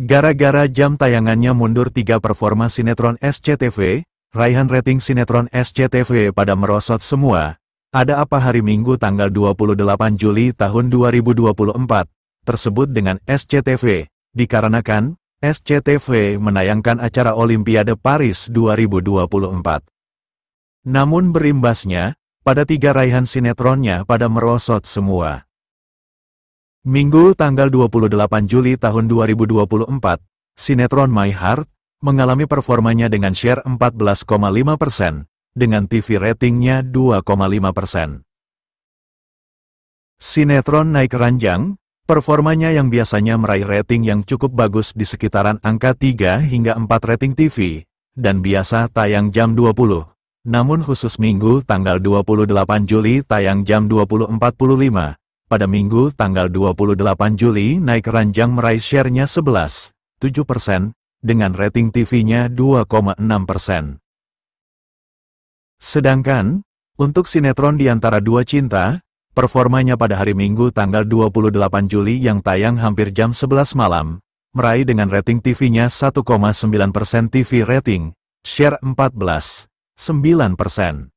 Gara-gara jam tayangannya mundur tiga performa sinetron SCTV, raihan rating sinetron SCTV pada merosot semua. Ada apa hari Minggu tanggal 28 Juli tahun 2024, tersebut dengan SCTV, dikarenakan SCTV menayangkan acara Olimpiade Paris 2024. Namun berimbasnya, pada tiga raihan sinetronnya pada merosot semua. Minggu tanggal 28 Juli tahun 2024, sinetron My Heart mengalami performanya dengan share 14,5 persen, dengan TV ratingnya 2,5 persen. Sinetron naik ranjang, performanya yang biasanya meraih rating yang cukup bagus di sekitaran angka 3 hingga 4 rating TV, dan biasa tayang jam 20. Namun khusus minggu tanggal 28 Juli tayang jam 20.45, pada minggu tanggal 28 Juli naik ranjang meraih share-nya 11,7 persen, dengan rating TV-nya 2,6 persen. Sedangkan, untuk sinetron di antara dua cinta, performanya pada hari Minggu tanggal 28 Juli yang tayang hampir jam 11 malam, meraih dengan rating TV-nya 1,9 persen TV rating, share 14,9 persen.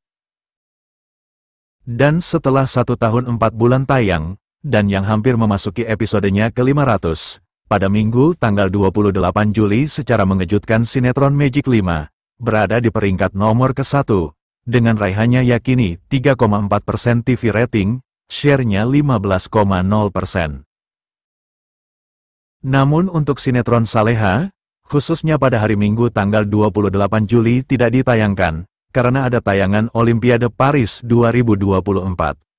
Dan setelah satu tahun empat bulan tayang, dan yang hampir memasuki episodenya ke-500, pada minggu tanggal 28 Juli secara mengejutkan sinetron Magic 5, berada di peringkat nomor ke-1, dengan raihannya yakini 3,4 persen TV rating, share-nya 15,0 persen. Namun untuk sinetron Saleha, khususnya pada hari Minggu tanggal 28 Juli tidak ditayangkan, karena ada tayangan Olimpiade Paris 2024.